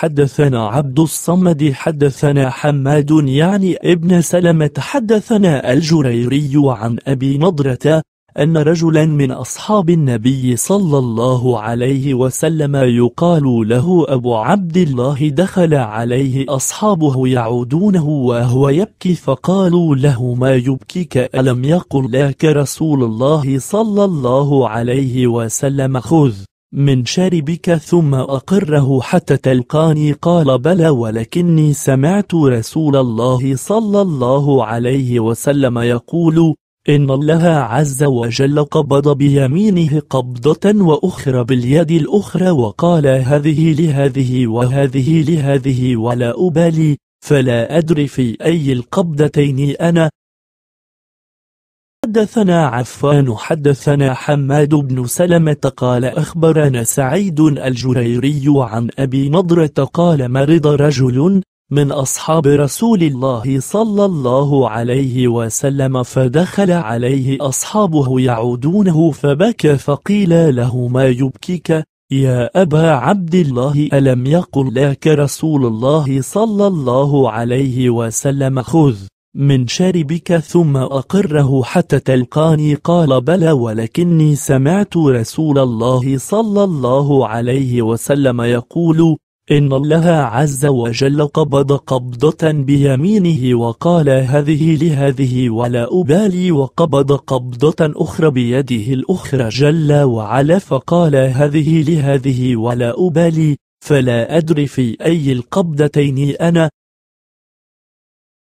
حدثنا عبد الصمد حدثنا حماد يعني ابن سلمة حدثنا الجريري عن أبي نضرة أن رجلا من أصحاب النبي صلى الله عليه وسلم يقال له أبو عبد الله دخل عليه أصحابه يعودونه وهو يبكي فقالوا له ما يبكيك ألم يقل لك رسول الله صلى الله عليه وسلم خذ من شاربك ثم أقره حتى تلقاني قال بلى ولكني سمعت رسول الله صلى الله عليه وسلم يقول إن الله عز وجل قبض بيمينه قبضة وأخرى باليد الأخرى وقال هذه لهذه وهذه لهذه ولا أبالي فلا أدري في أي القبضتين أنا حدثنا عفان حدثنا حماد بن سلمة قال أخبرنا سعيد الجريري عن أبي نضرة قال مرض رجل من أصحاب رسول الله صلى الله عليه وسلم فدخل عليه أصحابه يعودونه فبكى فقيل له ما يبكيك يا أبا عبد الله ألم يقل لك رسول الله صلى الله عليه وسلم خذ من شربك ثم أقره حتى تلقاني قال بلى ولكني سمعت رسول الله صلى الله عليه وسلم يقول إن الله عز وجل قبض قبضة بيمينه وقال هذه لهذه ولا أبالي وقبض قبضة أخرى بيده الأخرى جل وعلا فقال هذه لهذه ولا أبالي فلا أدري في أي القبضتين أنا